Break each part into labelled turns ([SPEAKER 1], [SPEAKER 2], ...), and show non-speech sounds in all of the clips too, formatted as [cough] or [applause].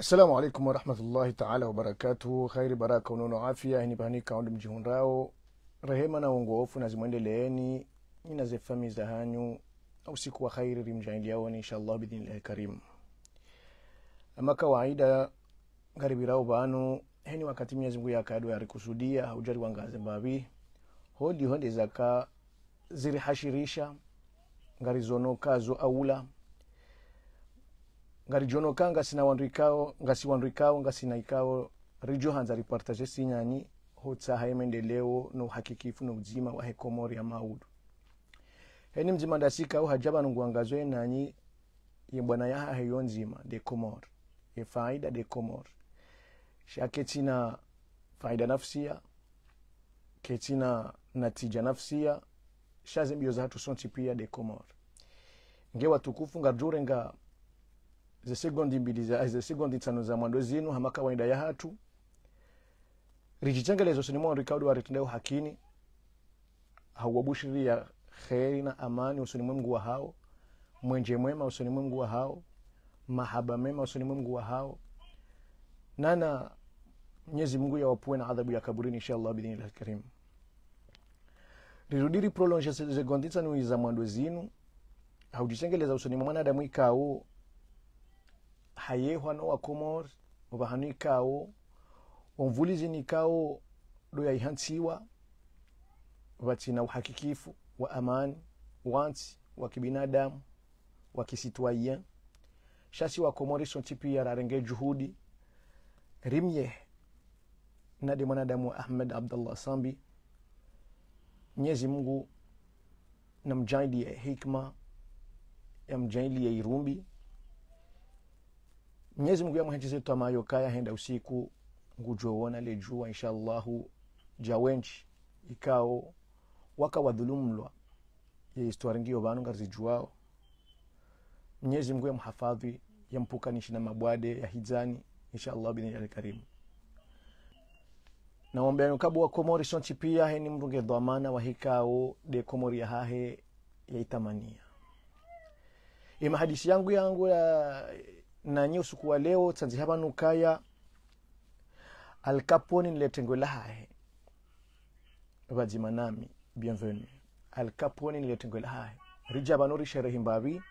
[SPEAKER 1] assalamu alaikum warahmatullahi taala wabarakatuh khairi baraka unono afya hinipahanika onde mjihundao rehema na uongofu nazimwendeleeni nina zefami za hanyu usiku wa khairi rimjailiaoni inshallah bidhinillahi karim ama kawaida ngaribirao banu heni wakati mwenyezi mungu yakadwa yarikusudia haujari wangaze mbavi hodi honde zaka zirihashirisha ngarizonokazo aula ngari jonoka ngasi na wanrikao ngasi wanrikao ngasi na ikao rijo hanza ripartaje sinyani hotsa ya maendeleo no hakikifu no uzima wa hekomori ya maudu heni mzima u hajaba nunguangazwe nanyi ye bwana yaha heyo nzima de komor ye faida de komor shaketina faida nafsia ketina natija nafsia shazembio zatu sonti pia de komor nge watukufu ngarjurenga zesegondi mbili zesegondi tsano za mwando zinu hamakawaida ya hatu richichengelezwa sinimwanu rikaudu waritendeo hakini hauwabushiri kheri na amani usoni mwemgu wa hao mwenje mwema usoni mwemgu wa hao mahaba mema usoni mwemgu wa hao nana mnyezi mungu yawapue na adhabu ya kaburini inshallah bidhinillahi karim rirudiri prolonge za mwando zinu haujicengeleza usoni mwa mwanadamu ikao hayehwa no wa komor ikawo do yaihansiwa vatsina uhakikifu wa amani wansi wa kibinadamu wa kisitwaien shasi wa komori sonti pia rarenge juhudi rimye nadi mwanadamu wa ahmed abdullah sambi nyezi mungu namjailie hikma yamjailie irumbi mwenyezi mungu yamwenjize twamayo yokaya henda usiku ngujowona lejua inshallahu jawenji ikao waka wadhulumlwa ye istwari ngiyo vanu ngarizijuwao mwenyezi mungu yamhafadhi yampukanishi na mabwade ya hijani inshallah binijali karimu naombea kabu wa komori sonchi pia he ni mrunge dhamana wa hikao de komori ya hahe yaitamania ima hadisi yangu yangu ya nanye usuku wa leo tsanzi vanu kaya alkaponi niletengwe lahahe vajima nami bienvenu alkaponi niletengwe lahahe rija vanu risherehi mbavi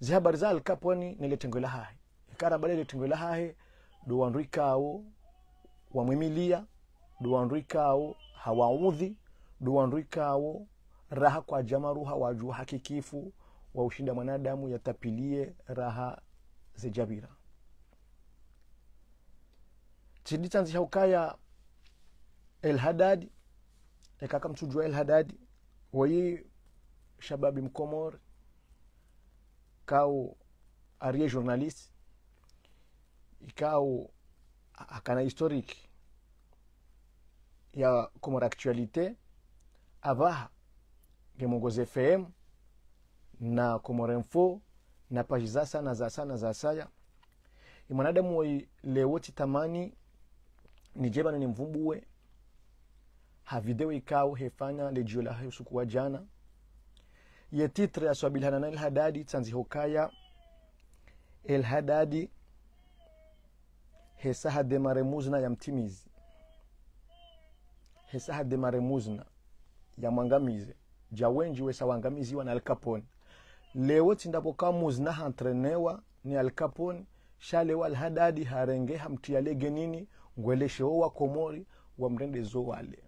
[SPEAKER 1] zihabari za alkaponi niletengwe lahahe ikara letengwe lahahe wamwimilia do wandu hawaudhi do wandu raha kwa jamaruha wajua hakikifu waushinda mwanadamu yatapilie raha zijabira tshiditansi haukaya elhadadi ekaka mtsujwa elhadadi wayi shababi mkomor kau arie journaliste ikau akana historik ya komor actualité avaha ngemongozi fm na komor info na paji za sana za sana za saya mwanadamu wailewoti tamani nijeba na mvumbuwe havideo ikao hefanya lejio la usiku wa jana ye titre yaswabilhana na elhadadi tsanzihokaya elhadadi hesaha demaremuzna ya mtimizi hesaha demaremuzna ya mwangamize jawenji wesawangamiziwa na alkapone lewo tindapoka muzi nahantrenewa ni alkaponi shalewa alhadadi harenge hamtiale genini ngweleshewo wakomori wa mrendezo wale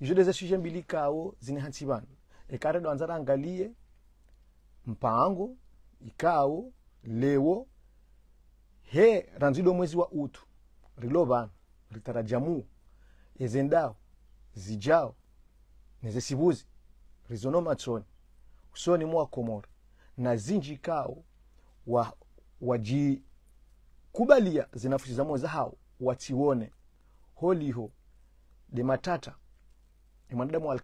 [SPEAKER 1] izo deza mbili kawo zine hansi bana ekare dwanza mpango ikawo lewo he ranzido mwezi wa utu rilo bana ritarajamu ezendao zijao nezesibuzi rizono matsoni usoni mwa Komoro na zinji kao wa wajikubalia zinafushi za moza hao watione holiho de matata ni mwanadamu Al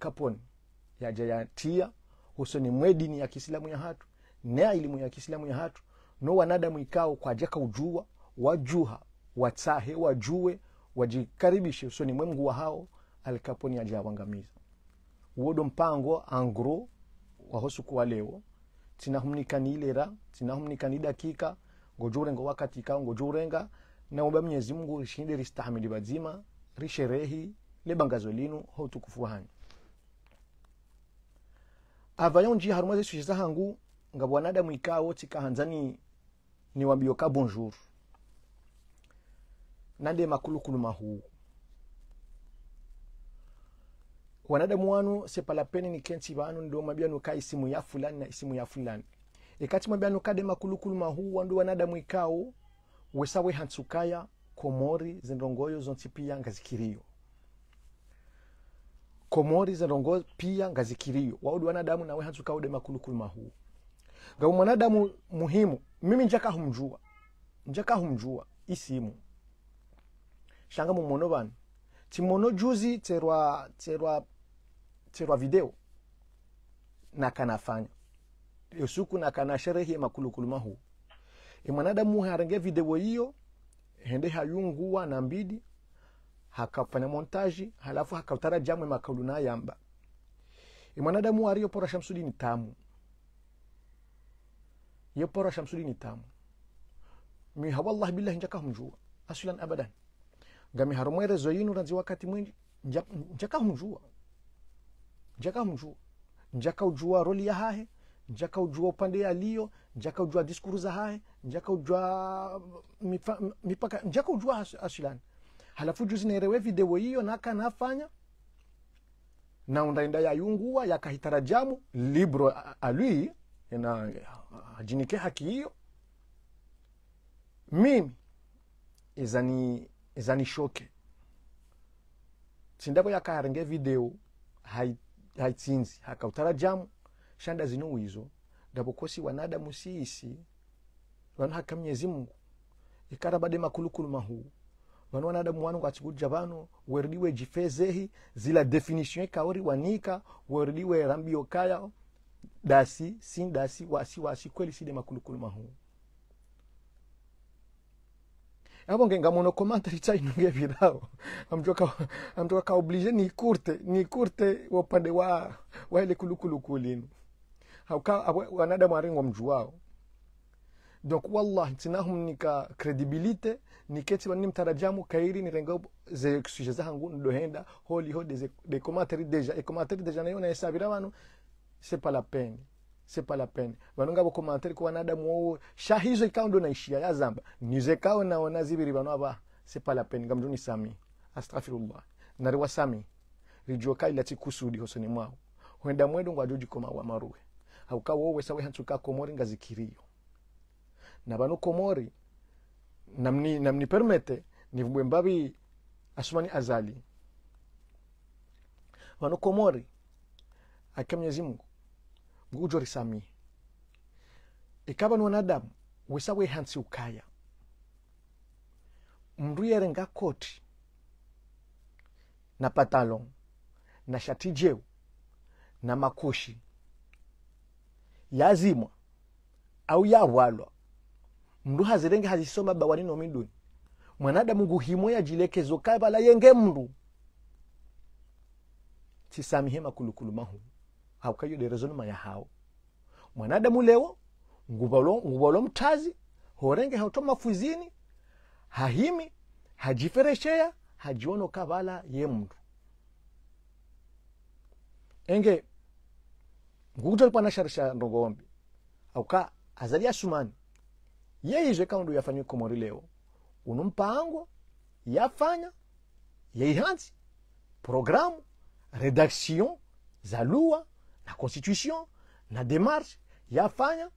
[SPEAKER 1] yajayatia usoni mwedini ya kisilamu ya hatu nea ilimu ya kisilamu ya hatu no wanadamu ikao kwa jaka ujua wajuha watahe wajue wajikaribishe usoni mwemgu wa hao alkaponi Capone uodo mpango angro kwahosukuwa leo tinahumnikani ilera tinahumnikani dakika ngojurenga wakatika ngojurenga naomba mwenyezi mungu rishinde ristahamili bazima risherehi lebangazo linu houtukufu hanyu avayo nji harumwa zeswishe hangu nga bwanadamu ikawo tikahanzani niwambioka bonjour nande makulukulu mahuu wanadamu wanu sepalapeni ni kensi vanu ndo mabyanu ka isimu ya fulani na isimu ya fulani ikati e, mabyanu kade makulukulu mahu wandu wanadamu ikao wesawe hansukaya komori zendongoyo zonti pia ngazikirio komori zindongoyo pia ngazikirio waudu wanadamu nawe hantsukaude makulukulu mahu ngau mwanadamu muhimu mimi njaka humjua njaka humjua isimu shanga mumono vanu timono juzi terwa terwa tirwa video na kanafanya yosuku na kana sherehi makulukulu mahu imwanadamu e harenge video hiyo hende hayungua na mbidi hakafanya montaji halafu hakautara jamwe na yamba imwanadamu e shamsudi ni tamu yopora ni tamu miha wallahi billahi njaka humjua aslan abadan ngamiharo mwerezo yinu ranzi wakati mwinji humjua njaka mjua njaka ujua roli ya hahe njaka ujua upande yaliyo njaka ujua diskuru za hahe njaka ujua mm, mm, mipaka njaka ujua ashilani halafu juzi naerewe video hiyo naka nafanya naundaenda yayungua yakahitarajamu libro alui na ajinike haki hiyo mimi izani shoke sindavo yakarenge video hai hatsinzi hakautarajamu shanda zino wizo ndapokosi wanadamu siisi haka mnyezi mungu ikara bade makulukulu mahu vano wanadamu wanu ngwatsikudja vano weridiwe jifezehi zila definition ikaori wanika weridiwe rambio kaya dasi sin dasi wasi wasi kweli side makulukulu mahu abo nge nga monokomantari chainonge vidao amtoka amtoka ka ni ni wa hauka mjuao donc wallahi tinahum credibilité wani mtarajamu kairi nirenga ze suje ndohenda holi ho des commentaires déjà et nayo na c'est pas la peine c'est pas la peine vanonga vokomantere ku vanadamu wowo shahizo ndo naishia yazamba vano ava pas la peine ni sami astaghfirullah nari kai lati kusudi hosoni mwao huenda mwedo ngwa joji koma wa hauka hantuka komori ngazikirio na vano komori namni namni permete asumani azali vano komori mungu ngukujolesami ikaba ni wanadamu wesa hansi ukaya mndu yerenga koti na patalon na shati jeu na makoshi yazimwa au yarwalwa mndu hazirenge hazisoma bawani nomiduni mwanadamu guhimwe yajilekezo kavala yenge mndu sisamihe makulukulu mahu haukayoderazo maya hawo mwanadamu lewo mtazi horenge hauto mafuzini hahimi hajiferesheya hajiono kavala ye mndu enge ngukutolipanasharisha ndongombi auka azali asumani yeizve kaundu yafanyi komori lewo unompango yafanya yeihanzi programu redaction za lua na constitution na démarche yafanya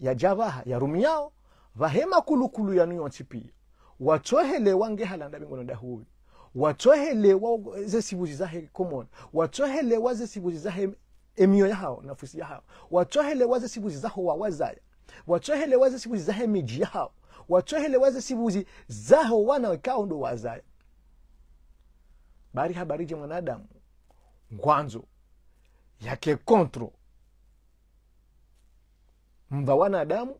[SPEAKER 1] yajavaha yarumu yao vahema kulukulu yanuyo ntsipiya watsohelewa ngehalanda bengona dahuyu watsohelewa zesibuzi zahe komona watsohelewa zesibuzi zahe emiyo yahawo nafusi yahawo watsohelewa zesibuzi zaho wawazaya watsohelewa zesibuzi zahe miji yahawo watsohelewa zesibuzi zaho wana wekao ndo wazaya bari habari je mwanadamu ngwanzo yake kontro mva wanadamu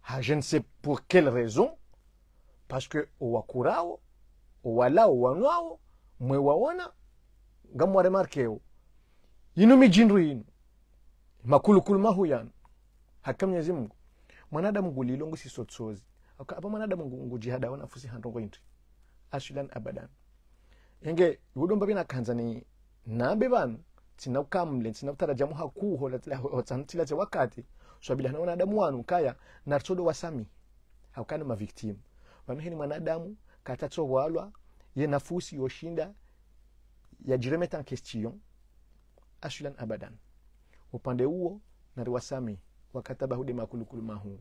[SPEAKER 1] ha je ne sais pour quelle raison parce que owakurao owalao wanwao mwewaona ngamwaremarkeo yino mijindu yino makulukulu mahu yano hakika mwenyezi mungu mwanadamu ngulilo ngusisotsozi apa mwanadamu ngujihadawa nafusi hantongo intri ashilan abadan enge udomba binakhanza ni nabe banu tina ukamle tina tara jamu hakku hotan tilaze wakati so bila naona damu wanu kaya narsodo wasami hakana mavictim wamheni mwanadamu katatso walwa ye nafusi yoshinda ya jiremeta en question ashulan abadan upande huo nariwasami wakatabahude makulukulumahu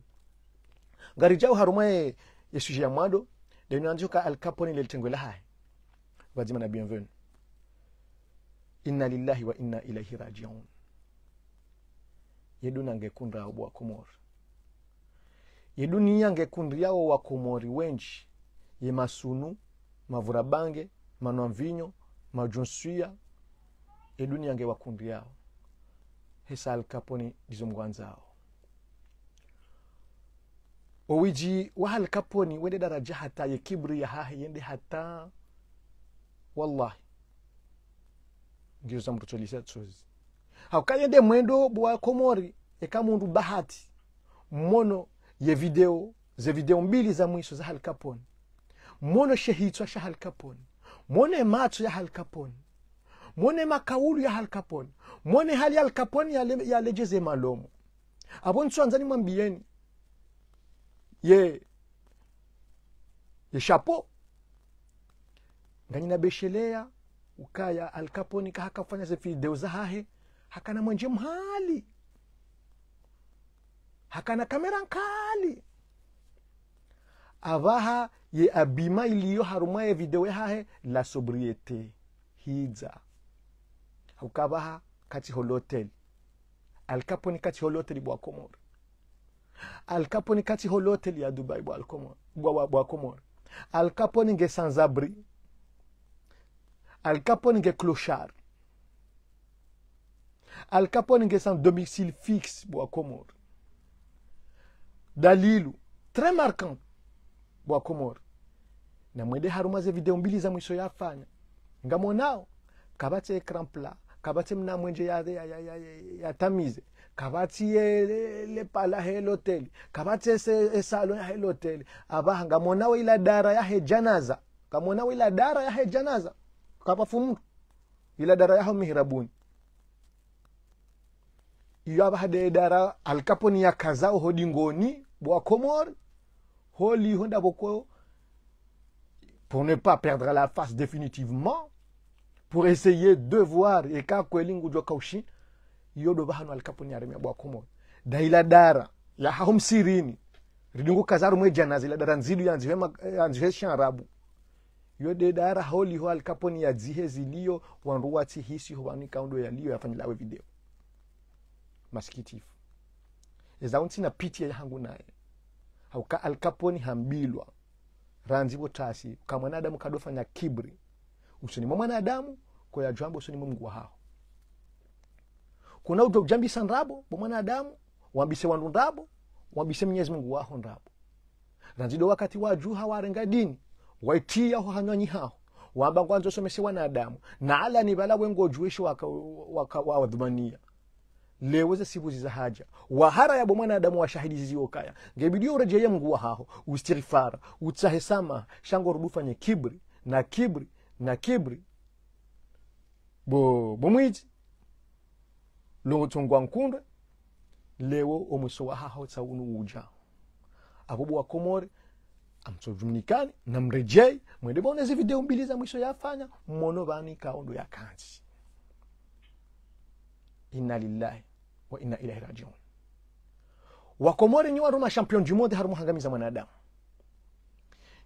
[SPEAKER 1] ngarijau harumaye yesuji ya mwado denanjoka alkaponi lelitengwe hai vazima na bienvenu inna lillahi wa inna ilaihi rajiun yeduna ngekundraabo wakomori yeduniya ngekundriyawo wakomori wenji ye masunu mavurabange manwamvinyo majunsuya yeduniya ngewakundriyawo hesal kaponi dizomgwanzawo owiji wahal kaponi wende daraja hata ye kibri yahahe yende hata wallahi ngizo samututholisa tsozi hakukayende mwendo bwa komori ekamundu bahati mmono ye video ze video mbili za mwiso za halkaponi mmono shehitswa sha halkaponi mwone matso ya halkaponi mwone makaulu ya halkaponi mwone hali ya halkaponi ya lejeze e malomo apo ntswanzani mwambiyeni ye ye shapo nganyinabeshelea ukaya alkaponi kahakafanya zevideo zahahe hakana mwanje mhali hakana kamera nkali avaha ye abima iliyo harumwa ye video yahahe la sobriete hidza ukavaha kati holotel alkaponi kati holotel bwakomori alkaponi kati holotel ya dubai bwa bwakomori alkaponi nge sans abri Al Capone nge clochard. Al Capone nge sans domicile fixe bwa Comore. Dalilu très marquant bwa Comore. Na mwende harumaze video mbili za mwisho yafanya. Ngamonao kabate ekrampla kabate mna mwenje ya, ya, ya, ya, ya tamize kabati le pala he loteli kabati ese e salon ya he loteli abaha ngamonawe ila dara ya he janaza ngamonawe ila dara ya he janaza fumu ila dara yaho mihrabuni iyo aba hade dara alkaponi ya kazao hodi ngoni bwa komor holi honda boko pour ne pas perdre la face définitivement pour essayer de voir et ka kwelingu jo kaushi iyo do bahano alkaponi aremia bwa komor da ila dara ya hahum sirini ridingu kazaru mwe janazi ila dara nzidu ya nzive, ya yode dara holi ho alkaponi ya dzihe zilio wanruwa ti hisi ho wani kaundo yaliyo yafanyilawe video masikitifu ezaunti na piti ya hangu naye hauka alkaponi hambilwa ranzivo tasi ka mwanadamu kadofanya kibri usoni mwa mwanadamu koya jambo usoni mwa mungu hao kuna uto jambisa nrabo bo mwanadamu wambise wandu nrabo wambise mnyezi mungu waho nrabo ranzido wakati wajuha warenga dini waitia hanywanyi haho wamba nzosomesa wanadamu naalani vala wengo juishi wawadhumania leweze sibu ziza haja wahara yabo mwanadamu washahidiziziwo kaya ngebidio urejeye mnguwa haho ustighfara utsahe samaha shango rudufanye kibri na kibri na kibri bo bomwiji longotongwa nkundwe lewo omwiso wa haho tsaunu uja abo bwakomore na namrejei mwende baona izi video mbili za mwisho yafanya mmono vanika ondo ya kanzi inna lillahi wa inna ilahi rajiun wakomore nyi waruma champion du monde harimo hangamiza mwanadamu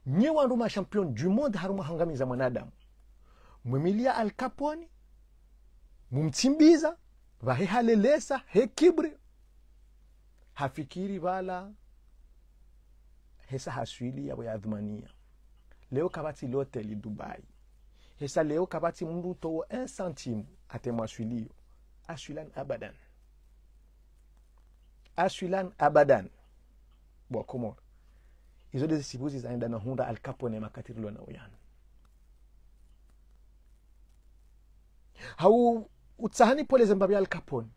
[SPEAKER 1] nyi waruma champion du monde harimo hangamiza mwanadamu mwemilia alkaponi mumtsimbiza vahehalelesa hekibri hafikiri vala hesa haswili yabo yadhumania leo kabati lote li dubai hesa leo kabati mundu towo 1 centime atemwaswiliyo aswilan abadan aswilan abadan bwakomor izo de sibuzi zani dana hunda alkapone makatirilo na uyana hau utsahani pole zembabya alkapone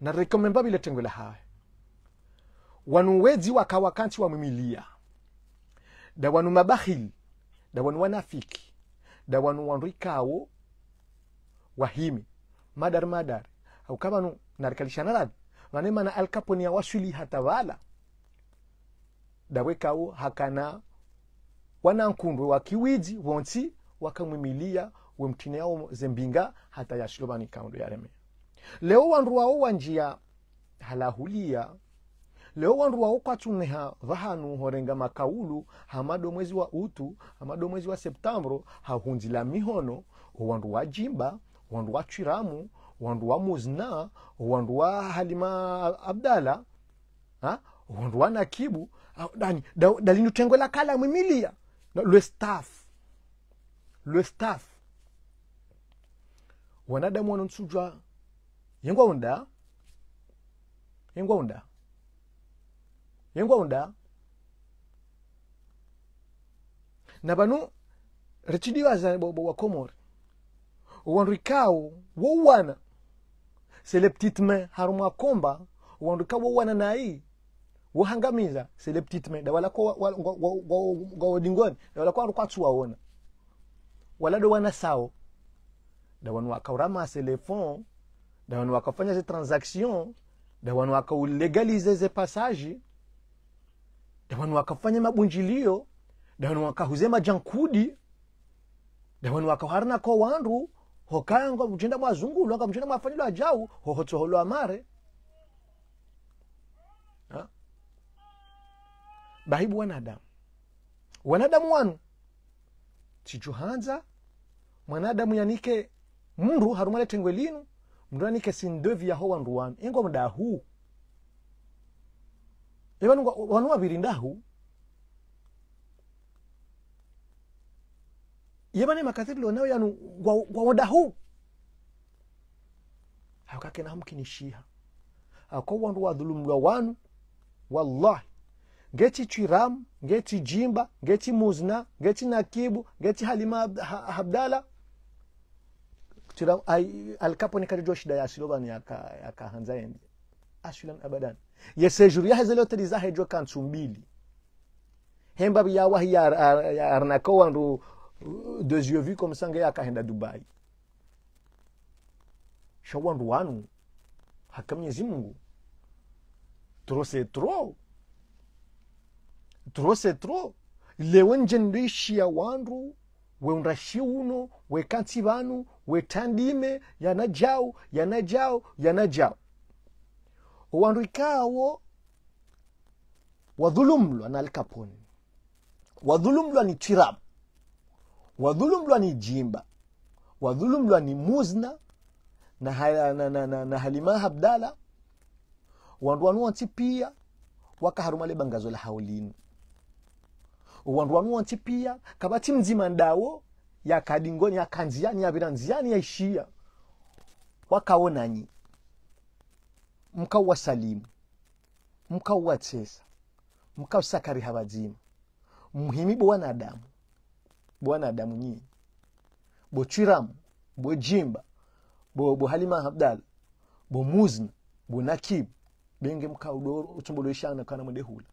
[SPEAKER 1] na rekomembabile tengwela haya wanu wezi wakawakanti wamwimilia da wanu mabahili da wanu wanafiki da wanu wanrikawo wahimi madar madar au kama nu narkalishana labi hatavala dawekawo hakana wanankundwe wakiwiji wonsi wakamwimilia wemtineao zembinga hata yashilo vanikaundo yareme leo wanruwao wanjia halahulia leo wandu waukwachuneha vahanu horenga makaulu hamado mwezi wa utu hamado mwezi wa septambro hahunzila mihono wandu wa jimba wandu wa chiramu wandu wa muzna wandu wa halima abdala ha? wandu wa nakibu dani dalinutengwela kala mwimilia lwe staff lwe staff wanadamu unda yengwa unda எங்கோண்டா na banu rechidiwa za wa komor wanrikao wowana c'est les petites mains haruma komba wowana nai wohangamiza c'est les petites mains dawala ko gawadingoni dawala ko wala do wana sao dawanu wakaramasa les fonds dawanu wakafanya ze transaction dawanu wakalegalize ze passage dawanu wakafanya mabunjilio dawanu wakahuze majankudi dawanu wakahwarana ko wandu hokanga mchinda mwazungulu anga mchinda mwafanyilwa ajau hohotsoholo amare bahibu wanadamu wanadamu wanu tichuhanza mwanadamu yanike mndu harumale tengwe linu mndu anike sindevi yaho wandu wanu engo mdahuu Jamani, wanua virindahu yebane makatiri lonayo yanu gwawodahu hayo kakena hamkinishiha ako wandu wadhulumlwa wanu wallahi ngechi chwiramu ngechi jimba ngechi muzna ngechi nakibu ngechi halima habdala alkapo kalijua shida ya asiloban yakahanza yende asilan abadan yesejuru yaheze lyote lizahejo kantsu mbili hemba yawahi ya arnako wandu uh, deux yeux vus comme dubai shawandu wanu haka mwenyezi mungu trose se tro trose se tro lewe nje ndoishiya wandu weundashi uno wekantsi vanu wetandime yana jau yana jau jau owanrwikawo wadhulumlwa na alkaponi wadhulumlwa ni chiramu wadhulumlwa ni jimba wadhulumlwa ni muzna na, na, na, na, na halimaha abdala wandu wanuwanti pia wakaharumale bangazo la haulini wandu wanuwanti pia kabati mzima ndawo yakadingoni yakanziani yavira nziani yaishia wakaonanyi mukauwa salimu mukauwa tsesa mukausakariha vadzimu muhimi bowanadamu bowanadamu nyinyi bochwiramu bojimba bo, bo halima abdala bo muzna bo nakib benge mkaudoutsumbuloishana kana mwedehula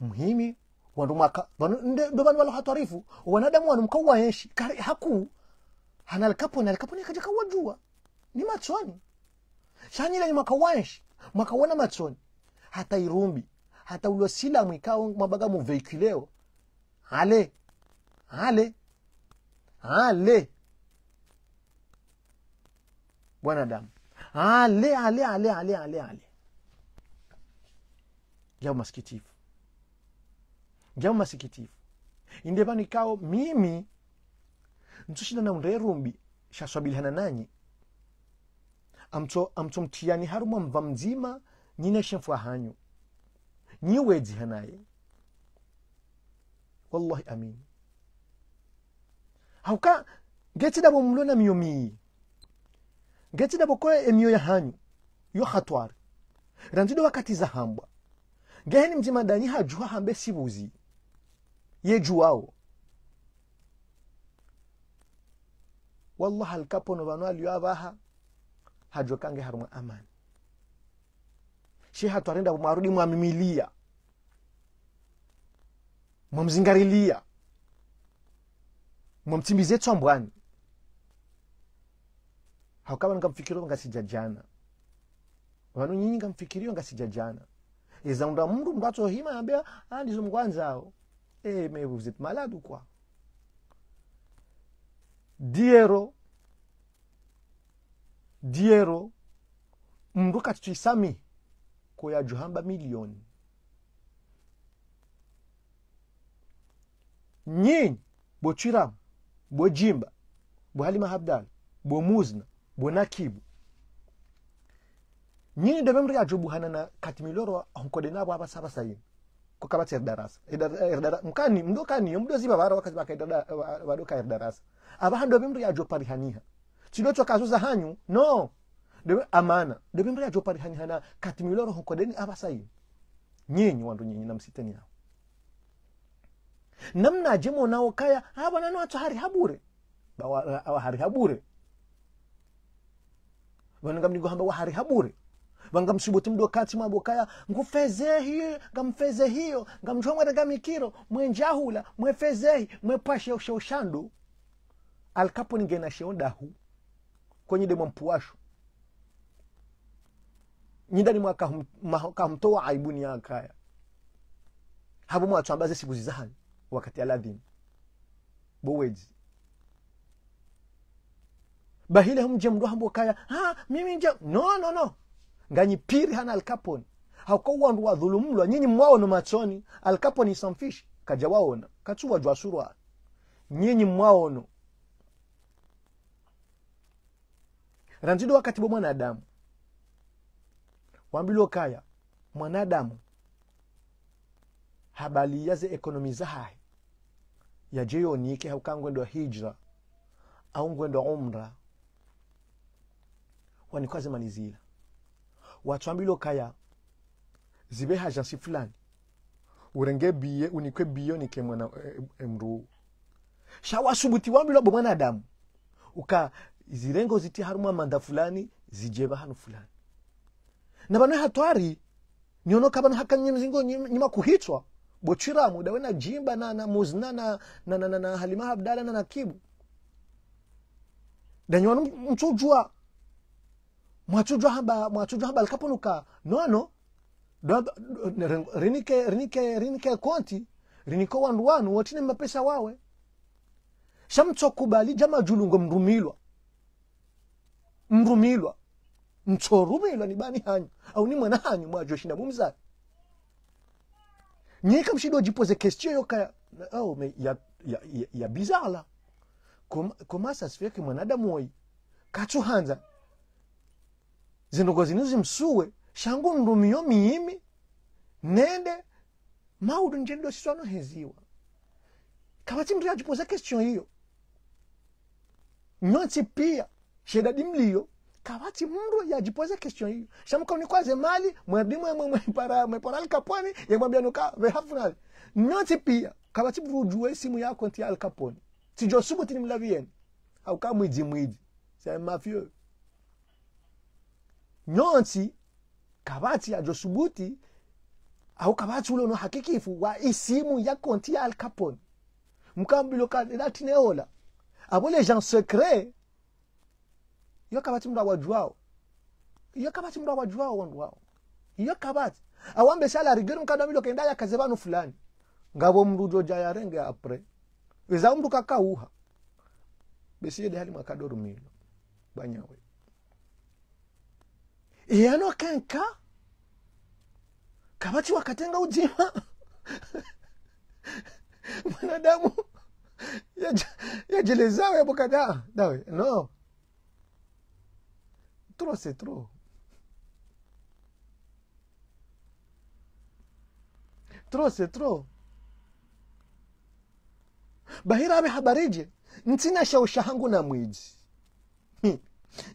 [SPEAKER 1] muhimi wandu mwaka ndo vandu valo hatwarifu wanadamu wanu mkauwa enshi haku hanalikapo nalikapo nikajaka wajua ni matswani mwaka wanshi mwaka wana matsoni hata irumbi hata ulo silamu ikawo mwabaga muvehikuleo ale ale ale bwanadamu ale ale ale ale ale ale jambo masikitifu jambo masikitifu indevano ikao mimi ntsushinda na rumbi shaswabilihana nanyi amtso amtso mthiyani harumwa mva mzima nyine shemfwa hanyu nyiwedziha naye wallahi amin hauka ngetsidabo mulona miyo miyi ngetsidabo ko emiyo ya hanyu yo hatwari ranzido wakati hambwa ngeheni mzima danyi hajuha hambe sibuzi yejuwao wallahi alkapono vano aliyo avaha hadyokange harumwa amani sheha twarenda mwarudi mwamimilia mwamzingarilia mwamtimbize tswambwani haukava nikamfikiriwa ngasija jana vanu nyinyi ngamfikiriwo ngasija jana ezaunda mndu mndu atsohima ambea andizo mkwanzao e eh, mevuzitu maladu kwa diero diero mndu kati isami koyajuhamba milioni nyinyi bo chiramu bo jimba bo halima habdal bo muzna bo nakibu nyinyi ndo memri ajubuhana na kati miloro honkode nabo hapa saba sayini kukabatsa erdarasa erdara mkani mndo kaniyo mdo ziba bara wakati bakaidada wadoka erdarasa abahando memri ajopalihaniha chilo kazuza hanyu no ndebe amana ndebe mbira yajo pari hanyana kati miloro hokodeni abasayi nyenyi wandu na msiteni yao namna jemo nao kaya haba nano acha hari habure bawa awa hari habure wanga mnigo hamba wa hari habure wanga msibuti mdo kati mwa bokaya ngufeze ngufezehi ngamfeze hiyo ngamjomwera ngamikiro mwenjahula mwefezehi mwepashe ushoshandu alkapo ningena shonda sheondahu demwa mwampuwasho nyindani mwakahamtoa aibuni yakaya habo mwatwambaze siku zizahani wakati aladhini bowezi bahile humje mndu hambo kaya ha ah, mimi nje no no no nganyipiri hana alkaponi hakowa wa dhulumlwa nyinyi mwaono machoni alkaponi samfishi kajawaona kachuwa jwasurwa nyinyi mwaono rantidde wakati bwa mwanadamu wambile kaya mwanadamu habali ze ekonomi zahahe yaje yonike haukaa ngwendo wa hijra au ngwendo wa umra wanikwaze malizira watwambile kaya zibe hajansi fulani urenge biye unikwe biyo nike mwana e, e, mruu shawasubuti wambile bwe mwanadamu uka zirengo rengo ziti harimo amanda fulani zijeba hanu fulani na bano hatwari niono kabano hakanyeni zingo nyima kuhitwa bochiramu dawe na jimba na na muzna na na na, na, na halima abdala na nakibu danywanu mchujwa mwachujwa hamba mwachujwa hamba alkaponuka noano rinike rinike rinike konti riniko wandu wanu watine mapesa wawe jama julungo mrumilwa mrumilwa mtsorumilwa ni bani hanyu au ni mwana hanyu shinda mumzari nyika mshidi ojipoze question yoka oh, ya, ya, ya, ya bizala komasa kuma sfeke mwanadamu oyi katsuhanza zindogo zinu zimsuwe shangu mrumio miimi nende maudu njendo siswano heziwa kavati mndu yajipoza question hiyo nyonsi pia shedadi mlio kawati mndu yajipoza question hiyo shamkauni kwaze mali mwadimu para mwepara mweporali kaponi yamwambia nuka we have vehafuna noti pia kawati mvujue simu yako nti al tijo subu tini mlavien au ka mwiji mwiji sai mafio nyonti kawati ajosubuti au kawati ule unohakikifu wa isimu yako nti al kaponi mkambilo kadati neola abole gens secret iyo kabati mundu awajwao iyo kabati mundu awajwao wandu wao iyo kabati awambe shala rigeri mukada milo kenda ya kaze fulani ngabo mndu joja ya renge apre weza mndu kakauha yede hali mwakadoru milo banyawe iyano kenka kabati wakatenga ujima [laughs] mwanadamu [laughs] yajelezao yaboka dawe dawe no Trop, c'est trop. Trop, c'est trop. Bahira amehabarije, ntina sheo shahangu na mwiji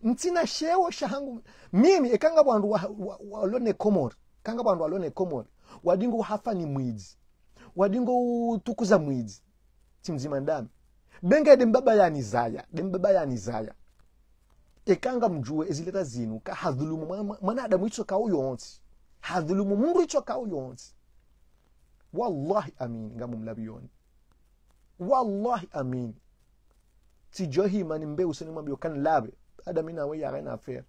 [SPEAKER 1] ntina shewo shahangu mimi ekanga wandu walone wa, wa komori kanga bwandu walone komori wadingo hafa ni mwiji wadingo tukuza mwiji chimzima ndami ya nizaya. yanizaya ya nizaya tekanga mjue ezileta zinu ka hadhulumu mwanadamu itsoka uyonsi hadhulumu mundu itsoka uyonsi wallahi amini ngamumlabiyoni wallahi amini tijohimani mbeu seni senimwambio kanlabe ada minawe yakaina afera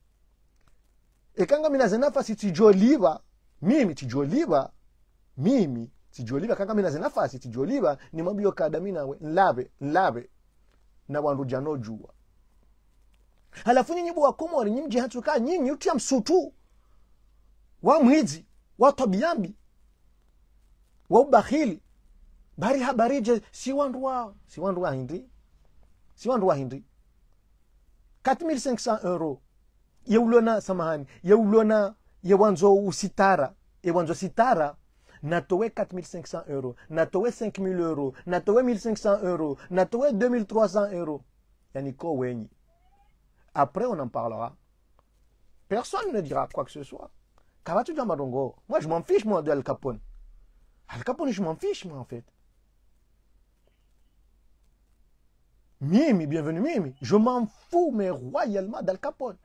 [SPEAKER 1] ekanga minaze nafasi tijoliva mimi tijoliva mimi tijoliva kanga minaze nafasi tijoliva nimwambio kada minawe nlabe nlabe na wandu janojua halafu nyinyi bwakomori nyinyi mjihatsuka nyinyi utya msutu wa mwizi wa tobiambi wa ubakhili bari habarije si wandu wa si wandu wa hindi si wandu wa hindi 4500 euro ulona samahani ye yewanzo usitara wanzo sitara natowe 4500 euro natowe 5000 euro natowe 1500 euro natowe 2300 euro yani ko wenyi Après, on en parlera. Personne ne dira quoi que ce soit. Kavatu Madongo, moi je m'en fiche moi de Al Capone. Al Capone, je m'en fiche moi en fait. Mimi, bienvenue Mimi. Je m'en fous mais royalement d'Al Capone.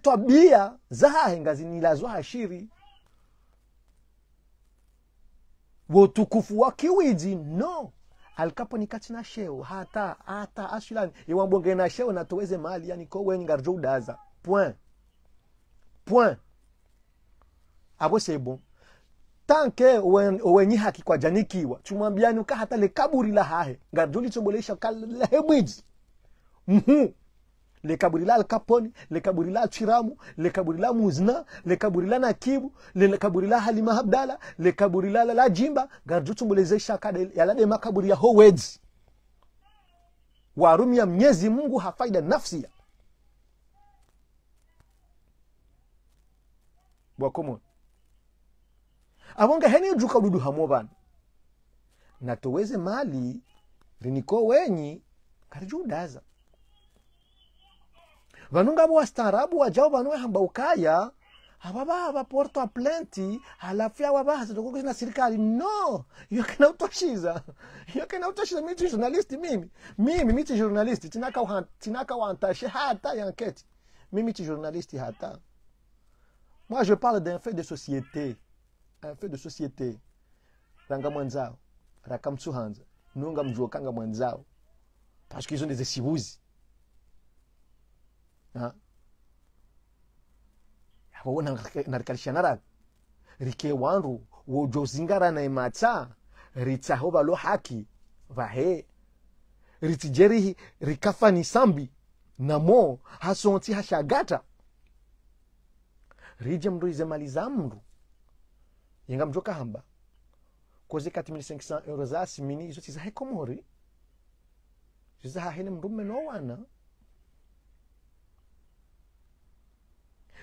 [SPEAKER 1] toi, Bia. zaha hengazini lazwa hashiri. Wotukufu wa kiwiji, non. halikapo nikati na sheo hata hata ashulani iwambonge na sheo natoweze mali yani ko wewe ngarjo udaza point point abo c'est bon tanke wenye haki kwa janikiwa chumwambiani uka hata le kaburi la hahe ngarjo lichombolesha kala hebwiji mhuu le kaburi la alkaponi le kaburi la Chiramu, le kaburi la Muzna, le kaburi la Nakibu, le kaburi la Halima abdala le kaburi la la Jimba garjutumbulezesha kada yalade makaburi ya Howedzi. Warumia mnyezi Mungu hafaida nafsi bwakomon avonga heni juka dudu hamo vanu natoweze mali rinikowenyi wenyi karijudaza vanonga vowastaarabu wajao vanowe hamba ukaya avava vaporto a plenti halafu yava vahazitokokosi na serikali no iyo kanautoshiza iyo kanautoshiza miti journalisti mimi mimi miti journalisti wantashe hata yanketi mimi ti journalisti hata moi je parle d'un fait de société un fait de société ranga mwanzao rakamsuhanza nunga mjuokanga mwanzao parce qu'ils ont des esibuzi wo narikalishanaraka rike wandu wojozingarana emacha ritsaho valo haki vahe ritijerihi rikafani sambi namo hasonsi hashagata rije mndu ize mali mndu yenga mndu kahamba koze kati mili 500 euro za asimini izo tizahe komori zizahahe mndu mmenowana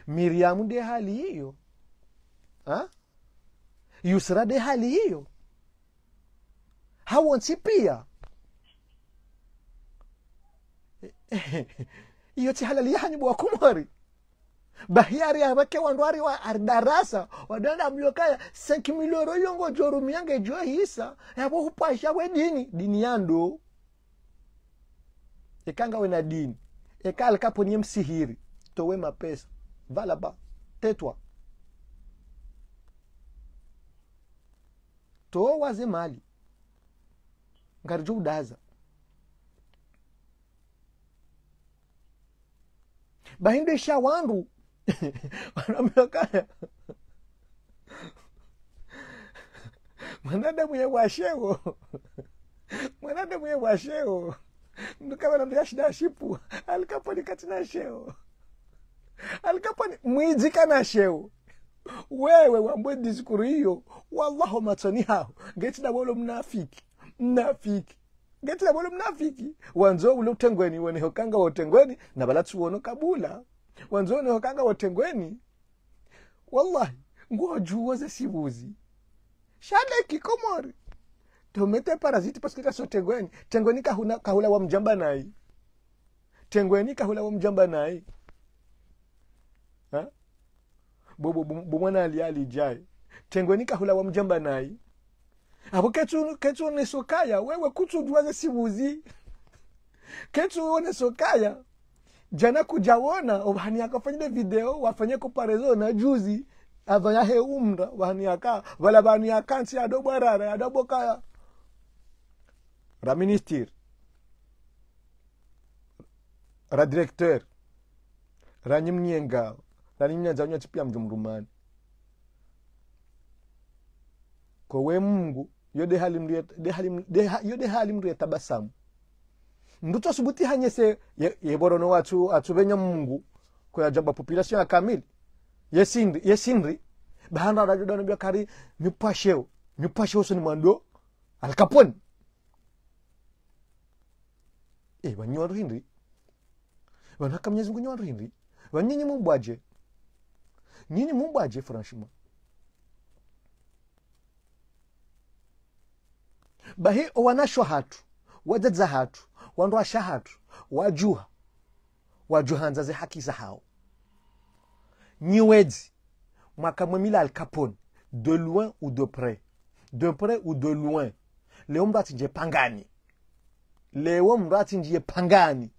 [SPEAKER 1] miriamu de hali hiyo ha? yusra de hali hiyo hawonsi pia [laughs] iyo halali yahanyibu wakumori kumori bahiari wandu wandwari wa ardarasa wadanda mlokaya 5 million yongo jorumiyange jo hisa yabo hupasha we dini dini yando ekanga we na dini ekali msihiri towe mapesa va là-bas, tais-toi. waze mali ngati choudaza bahindesha wandu [laughs] wanamekaya mwanadamu yewashewo mwanadamu yewashewo mndukavana ndiyashida shipu Mwanada mwye washeo alikapani mwijikana sheu wewe wambwe disikuru hiyo wallahu matsoni hao ngeti dabolo mnafiki mnafiki ngeti dabolo mnafiki wanzo ule utengweni wenehokanga wotengweni na balatsu wono kabula wanzo wenehokanga wotengweni wallahi nguo nguojuwo sibuzi shale kikomori tomete parasiti paske kaso tengweni tengweni kahula, wa mjamba nai tengweni kahula wa mjamba nai bobo bomwana ali ali jai tengwenika hula wa mjamba nai abo ketu ketu ne sokaya wewe kutu duaze sibuzi ketu one sokaya jana kujawona obhani akafanyile video wafanye comparaison na juzi avanya umra wahani aka wala bani akansi adobo rara adobo ra ministre ra directeur ra nyimnyengao nalinyanza kunywa chipia mrumani kowe mungu yo dehali mndu yetabasamu mndu tosubuti hanyese yeborono ye mungu population ya kamili yesindri yesindri bahanda rajodanobya kari mipasheo mipasheo soni mwando alkaponi e wandu hindri nyi wandu hindri vanyinyi mubwaje nyinyi mungwaje franchement bahi owanashwa hatu wadzadza hatu wandwasha hatu wajuha wajuhanzaze haki za hao nyiwedzi mwakamwemila al capone de loin ou de près de près ou de loin leo mndu atinje pangani lewo mndu atinjie pangani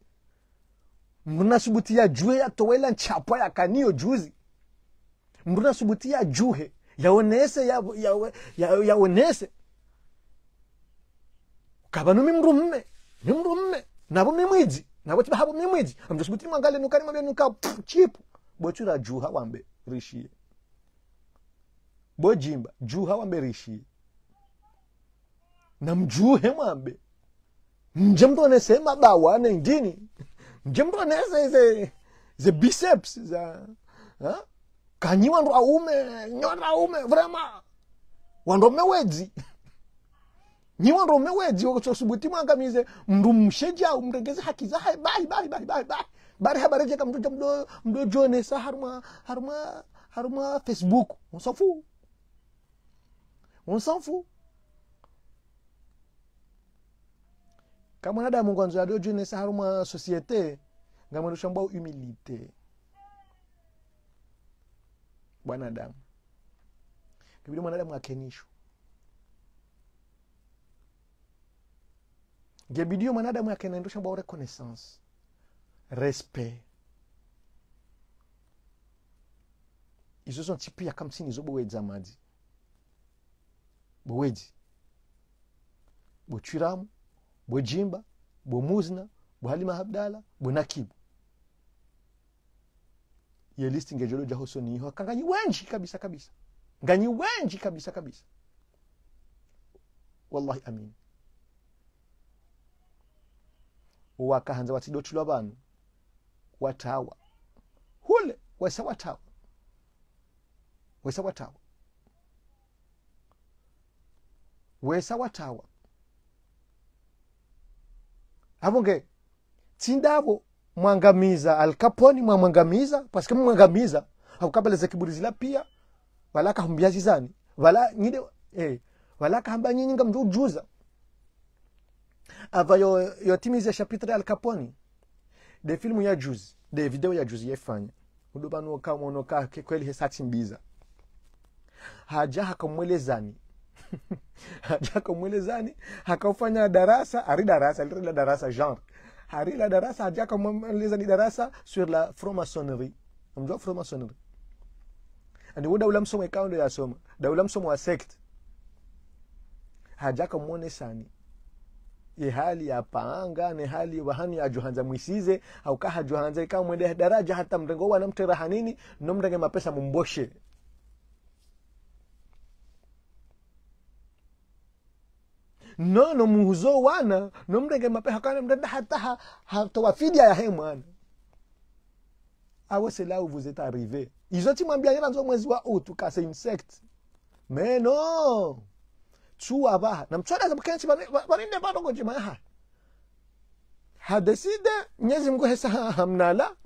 [SPEAKER 1] mndu nasubutiya juwe yatowela ya kaniyo juzi mbona subuti juhe yaonese yaonese ya, ya, ya, ya ukaba numi mndu mme ni mndu mme nabo mimwidzi nabo tibahabo mimwidzi amjasubuti mwangale nukarima vyenuka chipu bochura juha wambe bo bojimba juha wambe rishie na mjuhe mwambe mje mndu anese mabawa nengini mje mndu anese ze, ze biceps za ha? kanyi wandu aume nyona aume vrema wandu mewedzi nyiwandu nyi wandu mwangamize mndu msheja au mregeze haki zahaye bai bai bai bayi bayi bari habari jeka mtu mndu jone sa haruma haruma haruma facebook on s'en fout on s'en fout kama nada mungu anzo adojonesa haruma societe ngamwe shambao humilité bwanadamu Biblia mwanadamu akenishwa, nge bidii mwanadamu akenaendusha bwa reconnaissance respect izo zo ntsipi kamsini izo bowedza madzi bowedzi bocwiramu bojimba bomuzna bwhalima habdala bonakibu yelisti ngejolo ja jaho soniho kanganyi wenji kabisa kabisa nganyi wenji kabisa kabisa wallahi amin wakahanza watidotulwa vanu watawa hule wesa watawa wesa watawa wesa watawa avonge tsindavo mwangamiza alkaponi mwamwangamiza paske mwangamiza hakukabalaza kiburizila pia valaka walaka humbyazizani vala nyide eh, valaka hamba nyinyinga mndu ujuza ava yo, yotimiza chapitre al capone de filmu ya juzi de video ya juzi yefanya udubanoka mwonoka kweli hesatimbiza haja hakamwelezani [laughs] haja hakamwelezani hakaufanya darasa ari darasa lirila darasa genre la darasa hajakamaliza ni darasa sur la fromasonnerie mjua fromasonnerie ndio daula msomo ikawa ndio yasoma daula msomo wa sect hajakamwonesani ihali yapanga ni hali wahani ajuhanza mwisize aukahajuhanza ikawa mwende daraja hata mrengo uwa hanini nomrenge mapesa mumboshe no no muhuzo wana no nomrenge mapeha kana mrenda hataha hatowafidia yahe mwana awe c'est là où vous êtes arrivé izotimwambia nzo mwezi wa utu kase insect mais non tsuwa baha ngoji ma ha ha decide nyezi mko hesa hamnala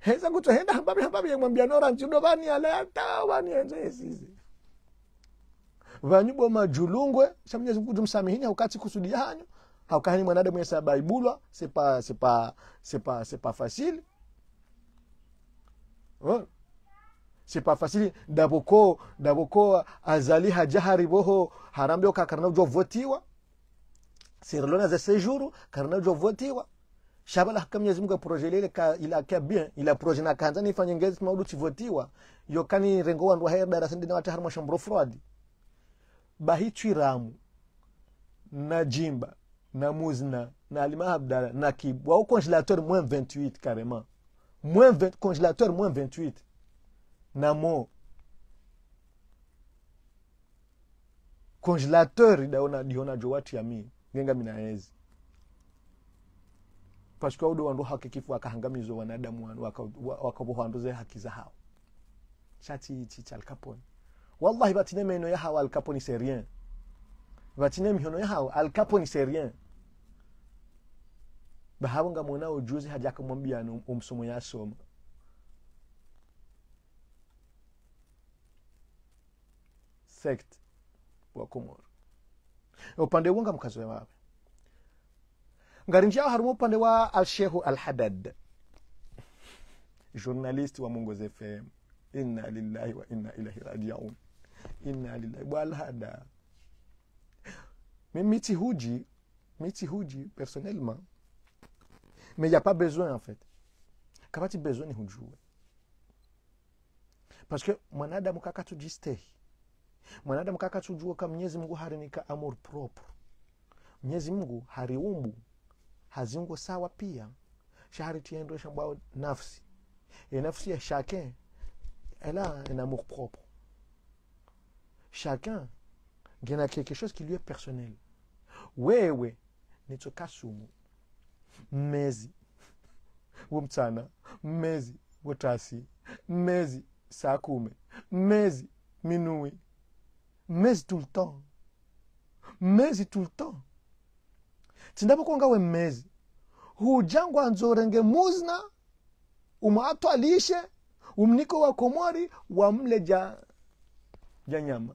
[SPEAKER 1] hesa kutu henda ya mwambia kutohenda hambabi hambabi yemwambia noranjudovaniala yatawanienzo hesize vanyubo majulungwe sha mwenyezi mungu tumsamihini haukati kusudi yanyu haukahani mwanada mwenye sabaibulwa sepa sepa sepa sepa fasili oh. sepa fasili daboko daboko azali hajahari boho harambe oka okakarna votiwa serlona za sejuru karna votiwa shabala haka mwenyezi mungu aproje ka ila kia bien ila proje na kanza nifanye ngezi maudu chivotiwa yokani rengo wandu hair darasani dina wata harmo shambro frodi ramu na jimba na muzna na alima abdala na kib wao congelateur moins 28 carrément moins 20 congelateur moins 28 na mo congélateur idaona diona jo watu ya mi ngenga minaezi que udo wandu hakikifu wakahangamizwa wanadamu wakabohanduze waka haki za hao chati ichi cha wallahi batinemeno yahawo alkapo ni c'est rien batinemihino yahawo alkapo ni serien rien bahabo ngamwona ujuzi hadi akamwambia umsomo yasoma sect wa komoro upande wunga mkazi wawe ngarinjao harimo upande wa alshehu alhadad journalist wa mongoz inna lillahi wa inna ilahi rajiun inna lillahi walhada huji Mitihouji, Mitihouji, personnellement, mais il n'y a pas besoin en fait. Kapati besoin ni hujue. Parce que mwanadamu kaka tujistehi. Mwanadamu kaka tujue kama Mwenyezi Mungu harinika amor propre. Mwenyezi Mungu hariumbu hazingo sawa pia. Shahari tiendesha mbao nafsi. Et nafsi ya chacun elle a propre. Chacun, il y a quelque chose qui lui est personnel. Wewe nitoka sumu mmezi womchana, mmezi wotasi, mmezi saa kumi, mmezi minui mmezi tout le temps, mmezi tout le temps. tindapokonga we mmezi hujangwa nzorenge muzna umwatwalishe umniko wa komori wamle ja ja nyama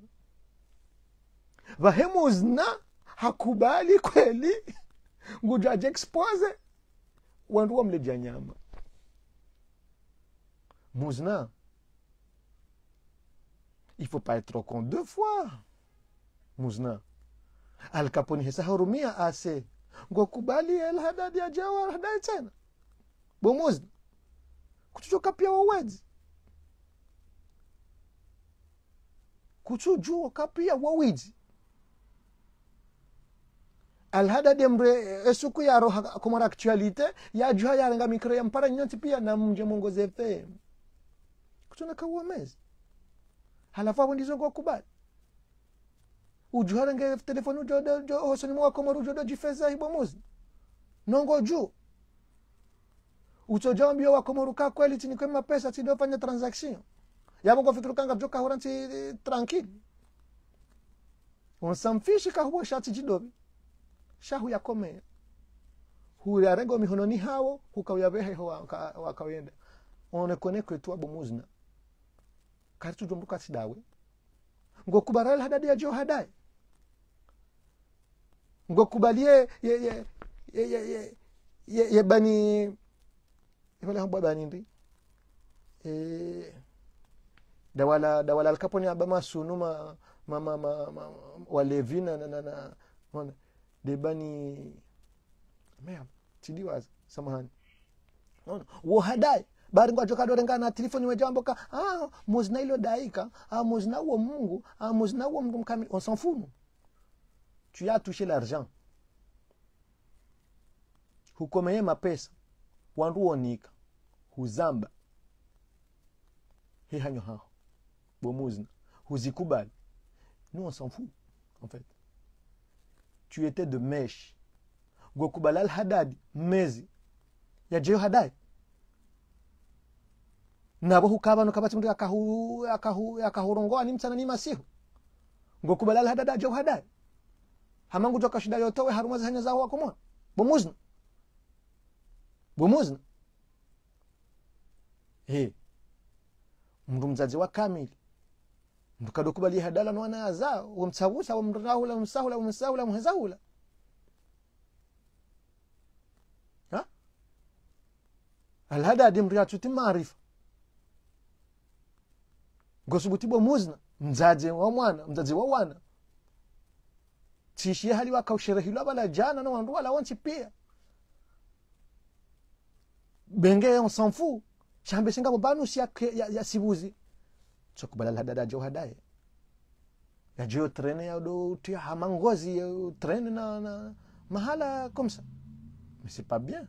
[SPEAKER 1] vahemuzna hakubali kweli ngujaje expose wandu wamleja nyama muzna il faut pas être con deux fois muzna alkaponi harumia ase ngokubali elhadadi ajawa hadai tena bomuzna kutuchoka pia wawezi kuchujua kapia wawiji alhada demre esuku yaro komara actualité yajuha yarenga mikro ya mpara nyonsi pia na mje mongoze fm kutuna ka kawamezi halafu abo ndizo ngokubali ujuharenge telefoni ujodojo hosoni ujo ujodo jifeza hibo hibomuzi nongo juu uchoja mbio wakomoruka kweli tini tinikwe mapesa tinofanya transaction yabo ngofiturukanga bjo kahura nti eh, tranquille onsamfishi kahuwa shati jidobi shahuyakomera hurarega ni hawo hukayabeheho wakawenda onekone kwetu abumuzna karitujumbuka sidawe ngokubarale hadadi ya hadae ngokubalie yebani ye e, dawala dawala alkaponi abama sunu ma, ma, ma, ma, ma walevina na, na, na, na de Bani dis tidiwa Samahan. unaona wahadai bari ngwachokadorengana jambo jamboka ah, muzina ilo daika ah, muzina uo mungu ah, muzina uo mungu on s'en fout tu as touché l'argent hukomeye mapesa wandu wonika huzamba ha haho bomuzina huzikubali nous on s'en fout en fait tu étais de Meshi gokubala hadadi Ya yajeyo hadai nabo no kabati mndu akahu akahu akahurongoa ani mtana ni masihu Gokubalal hadadi ajeyo hadai hamangu joka shida yotowe harumazi hanya zaho wakomona bomuzna bomuzna he mndu mzazi wa kamili mtukadokubaliya hadala nwana aza wamtsagusa wamrahula wamsahula wamsahula wamhezahula alhada mriatu ti maarifa gosubuti muzna mzaze wa mwana mzaze wa wana tishiye hali wakausherehilwa bala jana na wala wansi pia benge sanfu shambe singabo banusi ya, ya, ya sibuzi hadada jo hadaye ya jo mahala comme ça mais c'est pas bien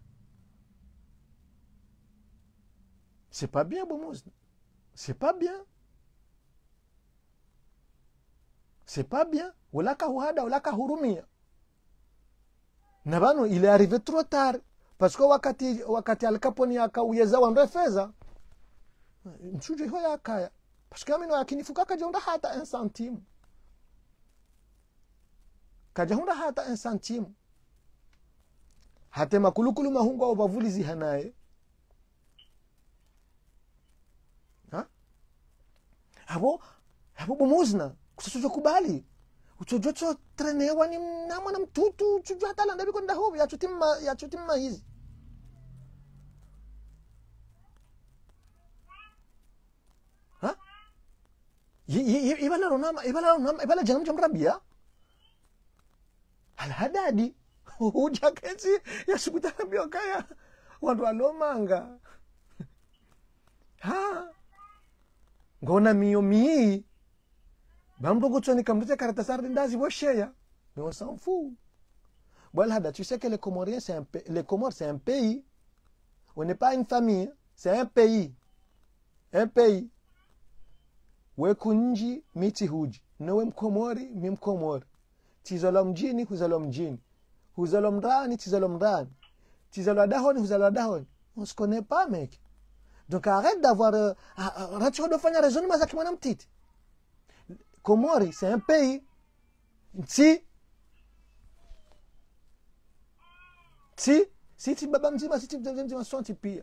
[SPEAKER 1] c'est pas bien c'est pas bien c'est pas bien ulaka huhada ulaka hurumia na il est arrivé trop tard parce que wakati wakati alkaponi mchuje hoya parce que amino kaja hunda hata un centime hunda hata un centime hate makulukulu mahungu au bavuliziha naye abo abo bomuzna kubali ucojoco trenewa ni namwana mtutu ucojo hata landabiko ndahobi hizi ibala jana a mrabia alhadadi [laughs] uja kesi yasikutarabia kaya wantu alomanga ha ngona miyo bosheya mais on s'en tu sais que les c'est un comores c'est un pays on n'est pas une famille c'est un pays un pays we kunji Miti tihuji na we mkomori mi mkomori tizalwa mjini huzalwa mjini huzalwa mrani tizalwa mrani tizalwa dahoni huzalwa dahoni on se connaît pas mec donc arrête d'avoir euh, ratio dofanya raisonnement zake mwana mtiti komori c'est un pays si nchi siti baba mzima tu mzee mzima sonti pia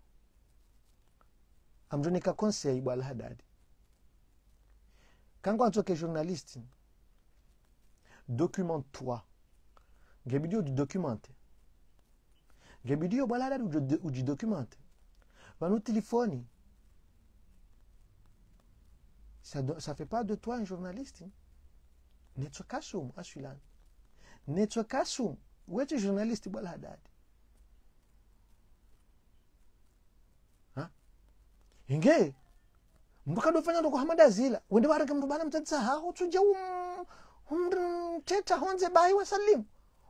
[SPEAKER 1] conseil conseil. Quand Quand tu ke journaliste documente toi du de ngebidi yo ou documente. vanu telefoni ça fait pas de toi un journaliste netso netso journaliste inge mbukadofanya ndoko hamada zila wende wareke mndu bana mtatisahaho tsuja um, umteta honze bayi wasalimu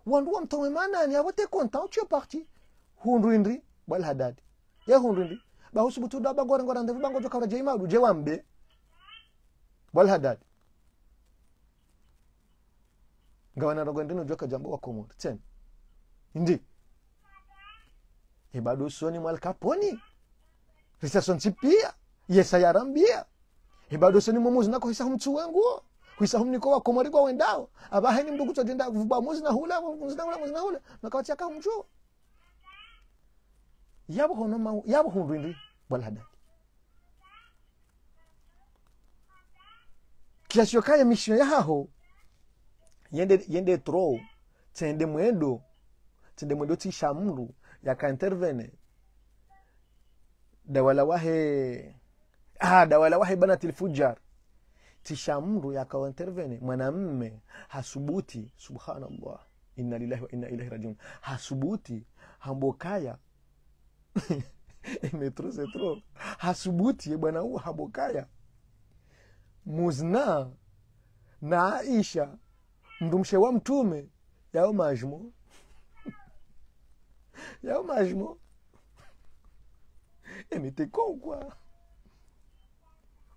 [SPEAKER 1] wandu wamtowe manani awote konta uchiyo parti hundu indri bwal hadadi ye hundu indri bahusubutu da bagore ngora ndevu bangojo kawra je imadu je wambe bwal hadadi gawana rogo ndino joka jambo wakomori tena indi ibadu usoni mwal kaponi risasi ntsipia yesa yarambia ibado seni nako hisa humtsu wangu kuisa humniko wako mwari kwa wendao abaheni mndu kucho vuba muzi na hula muzi na hula muzi na hula nakawatia aka humchu yabo hono mau yabo humrindi balada kilasio kaya mishino yahaho yende yende tro tsende mwendo tsende mwendo tisha mndu yaka intervene dawalawahe ah, wahe banatil fujar tisha mru yakawaintervene mwanamme hasubuti subhanallah inna lillahi wa inna ilahi rajiun hasubuti hambokaya [laughs] metrosetro setro hasubuti bwana huu hambokaya muzna na aisha mndumshe wa mtume yao majmo [laughs] yao majmo Eh, mais [laughs] t'es con ou quoi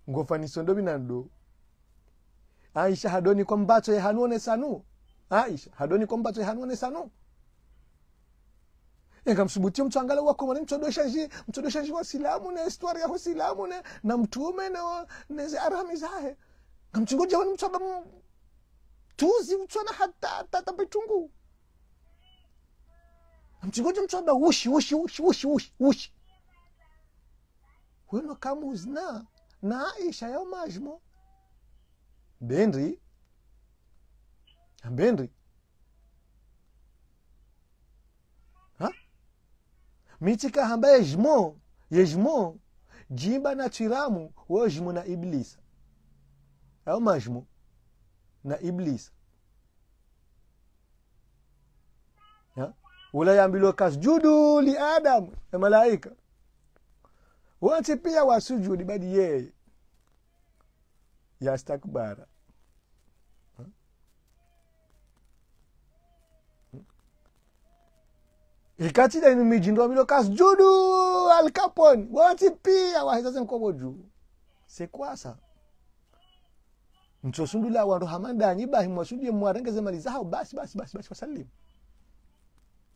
[SPEAKER 1] ngofanisho ndo binando aisha hadoni kwa mbacho yehanuone sanu aisha hadoni kwa mbato mbacho yehanuone sanu engamsubutia mtu angale wakomani mtodosha nji mtodosha nji wasilamu ne histori ya silamu ne na mtume ne neze arami zahe ngamchingoja wani mtu abamu tuzi mtwana hata tata bitungu ngamchingoja mtu aba ushi ushi ushi ushi ushi ushi weno kamuzna na aisha yo majmo benri benri michika hamba yejmo yejmo jimba na chiramu wojmo na iblisa yo majmo na iblisa ha ulayambilwa kasjudu liadamu ya malaika Wote pia wasujudi bali yeye yastakbara. ikatida inu mijindwamilo judu alkapon wati pia wahesase nkoboju sekwasa nsosundula wandu hamandanyi bahi mwasudie mwarengeze mali zaho basi basi basi basi wasalimu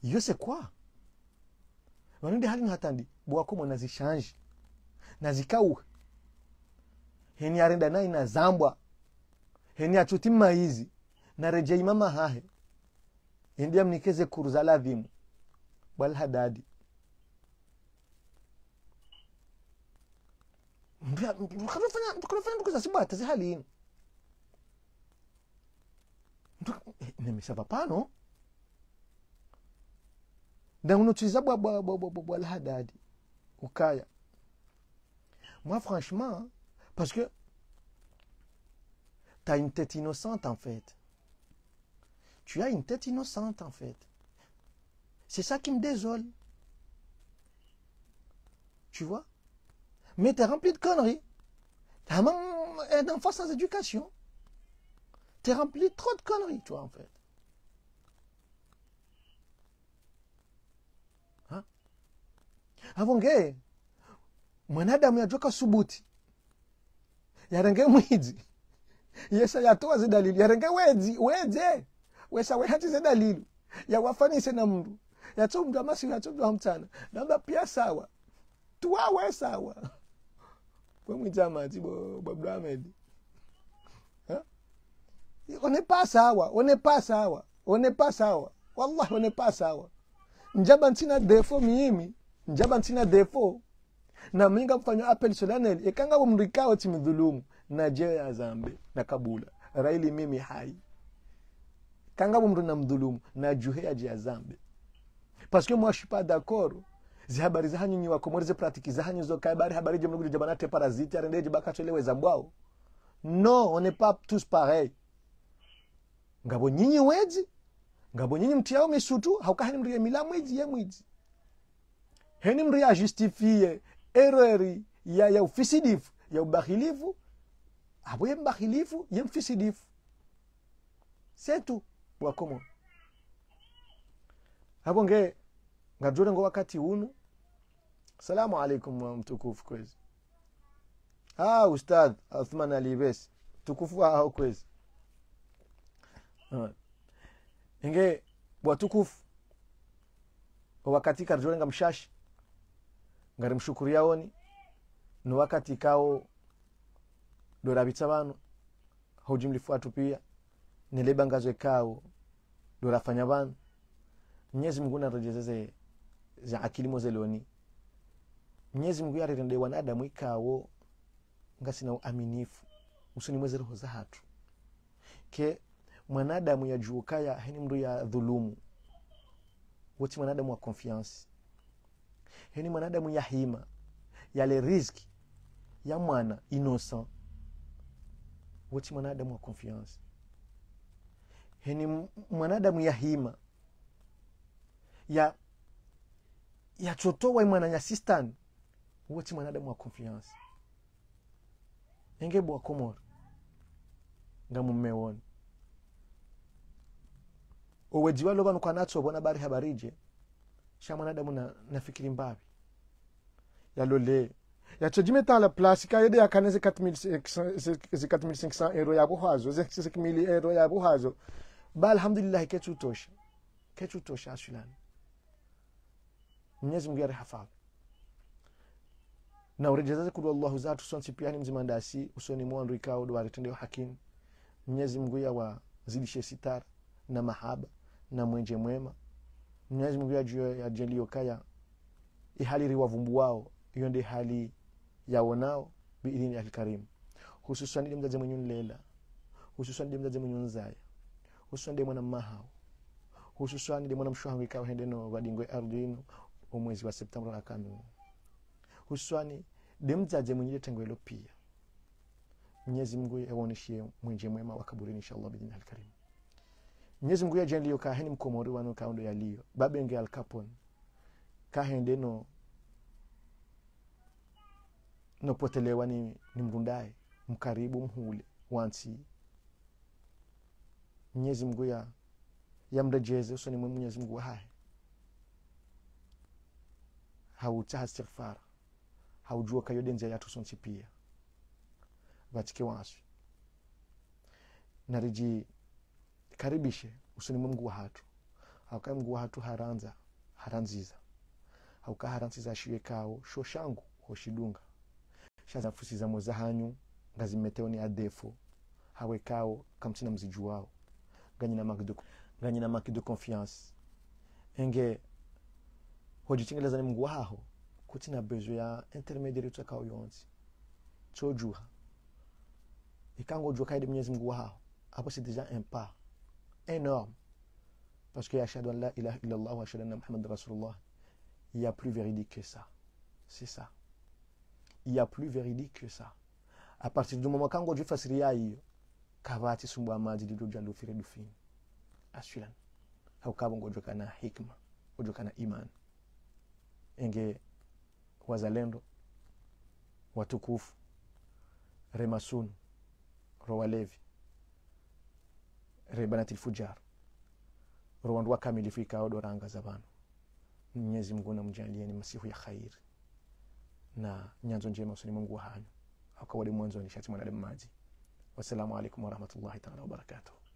[SPEAKER 1] iyo sekwa wanende hali nahatandi bwako mwanazishanji nazikauha heni arenda nai na zambwa heni achuti maizi narejei mama hahe endia mnikeze kuruzala vimu bwalhadadi mtukunafanya ndukuza sibwata zihalini eh, pano daunotwiza bwalhadadi ukaya Moi, franchement, hein, parce que tu as une tête innocente en fait. Tu as une tête innocente en fait. C'est ça qui me désole. Tu vois Mais tu es rempli de conneries. Ta maman est enfant sans éducation. Tu es rempli de trop de conneries, toi, en fait. Hein? Avant, mwanadamu yachoka subuti yarenge mwidzi yesha yatowa zidalili yarenge wedzi wedze wesha wehati zidalili yawafanise na mndu yatso mndu amasiku yatso mndu amtsana namba pia sawa tuwawe sawa kwemwidza [laughs] amadzi bwabdu amedi pa sawa one pa sawa one pa sawa wallahi one pa sawa njaba ntina defo miimi njaba ntina defo na mlinga mfanywa apel solanel ikanga mndu ikawa timidhulumu na jewe ya zambe na kabula raili mimi hai kanga mndu na mdhulumu na juhe ya jia zambe paske mwashipa dakoro zihabari zahanyu nyiwakomorize pratiki zahanyu zo zokaibari habari jemlugude jabanate paraziti arendeje bakatoleweza bwao no on est pas tous pareil ngabo nyinyi wedzi ngabo nyinyi mtu misutu haukahani mndu ya milamu idzi yemwidzi heni mndu yajustifie ereri ya, ya ufisidifu ya ubakhilifu abo ye mbakhilifu ye mfisidifu setu wakomo hapo nge ngajure ngo wakati unu salamu alaikum wa mtukufu kwezi ah ustad athman alibes tukufu aho kwezi nge inge bwatukufu wakati nga mshashi ngarimshukuriyawoni no wakati ikawo dorabitsa vano haujimlifu atu pia neleba ngazo ikawo dorafanya vanu mnyezi mungu narejezeze za akili mozeloni mnyezi mungu yarirende wanadamu ikawo ngasina uaminifu usinimweze roho za hatu ke mwanadamu yajuukaya heni mndu ya dhulumu woti mwanadamu wa konfiansi ni yaani mwanadamu yahima yale riski ya mwana innocent woti mwanadamu wa confiance heni yaani mwanadamu yahima ya yachotowa imwana nyasistani woti mwanadamu wa confiance engebwa komor nga mummewona owejiwa lovanu bari habarije sha mwanadamu na, nafikiri mbavi yalole yacojime tala plasi kayede yakane zikatimili zinkisa ero yabuhwazo zikimili ba alhamdulillahi asulani yari hafadhi na urejezaze kulu allahu zatu usoni mwandu ikao sitara na mahaba na mwenje mwema Mwenyezi Mungu ajue ajaliokaya ihali riwavumbuwao hiyo ndi hali yaonao biidhini alkarim hususan ile mzazi mwenyu nlela hususan ile mzazi mwenyu nzaya hususan ile mwana mmahao hususan ile mwana mshuhangu ikawa hendeno vadingwe ardhino umwezi wa septembra akanu hususan ile mzazi mwenye ile tengwelo pia Mwenyezi Mungu yawonishie mwenje mwema wa inshallah biidhini alkarim ñesi ngu yajan lio ka heni mkomori wano ka ondo ya babenge al capone ka hende no nopotelewa ni, ni mrundaye mkaribu mhule wansi mwenyezi mungu ya mrejeze usoni mwe mwenyezi mungu wahaye hauta hastighfara haujua kayodenzia yatu sonsi pia vatike wansi nariji karibishe usinime mngu wa hatu aukae mngu wa hatu haranza haranziza auka haranziza shiwe kao sho shangu hoshidunga shazafusiza moza hanyu ngazimeteo ni adefo hawe kao kamsina mziju wao ganyina makido ganyina makido confiance enge hojitingeleza ni mngu waho kutina bezo ya intermediary tutakao yonzi chojuha ikangojua kaidi mwenyezi mngu waho apo si deja un énorme. Parce que il y a plus véridique que ça. C'est ça. Il y a plus véridique que ça. à partir du moment quand Dieu fait kavati jalo Au kabo ngojo kana hikma, ngojo kana iman. Enge wazalendo watukufu, remasun, rowalevi rebanati lfujar rowandu wakamilifu ikawa dorangaza vanu mwenyezi mungu ni masihu ya khairi na nyanzo njema usoni mungu wa hanyu akawali mwanzo nishati mwanadamu maji wassalamu alaikum warahmatullahi taala wabarakatuh